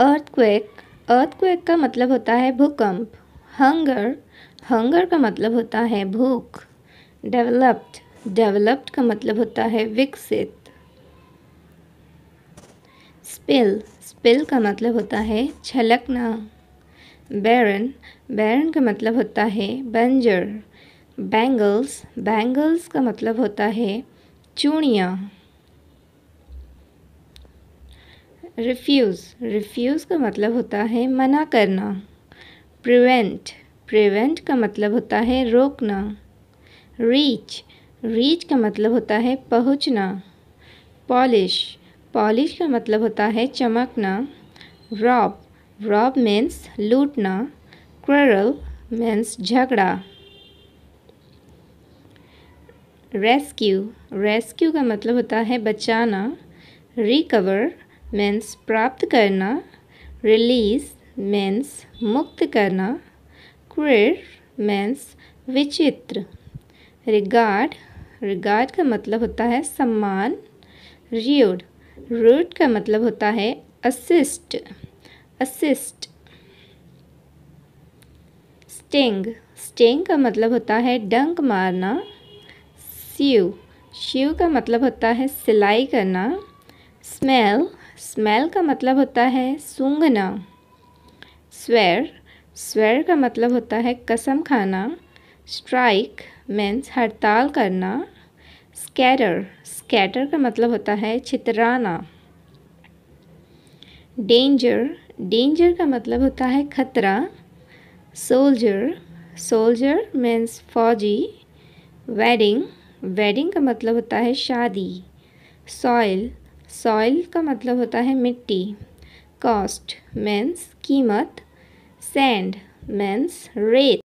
earthquake earthquake का मतलब होता है भूकंप हंगर हंगर का मतलब होता है भूख डेवलप्ड डेवलप्ड का मतलब होता है विकसित स्पिल स्पिल का मतलब होता है छलकना बैरन बैरन का मतलब होता है बंजर बैंगल्स बैंगल्स का मतलब होता है चूड़ियाँ रिफ्यूज़ रिफ्यूज़ का मतलब होता है मना करना प्रिवेंट प्रिवेंट का मतलब होता है रोकना रीच रीच का मतलब होता है पहुंचना पॉलिश पॉलिश का मतलब होता है चमकना रॉब रॉब मीन्स लूटना क्वरल मीन्स झगड़ा रेस्क्यू रेस्क्यू का मतलब होता है बचाना रिकवर मेंस प्राप्त करना रिलीज मेंस मुक्त करना क्वेर मेंस विचित्र रिगार्ड रिगार्ड का मतलब होता है सम्मान रियोड रूट का मतलब होता है असिस्ट असिस्ट स्टिंग स्टिंग का मतलब होता है डंक मारना स्यू श्यू का मतलब होता है सिलाई करना स्मेल स्मेल का मतलब होता है सूंघना स्वेर स्वेर का मतलब होता है कसम खाना स्ट्राइक मीन्स हड़ताल करना स्कैटर स्कैटर का मतलब होता है छितराना डेंजर डेंजर का मतलब होता है खतरा सोल्जर सोल्जर मीन्स फौजी वेडिंग वेडिंग का मतलब होता है शादी सॉइल सॉइल का मतलब होता है मिट्टी कॉस्ट मेंस कीमत सैंड मेंस रेत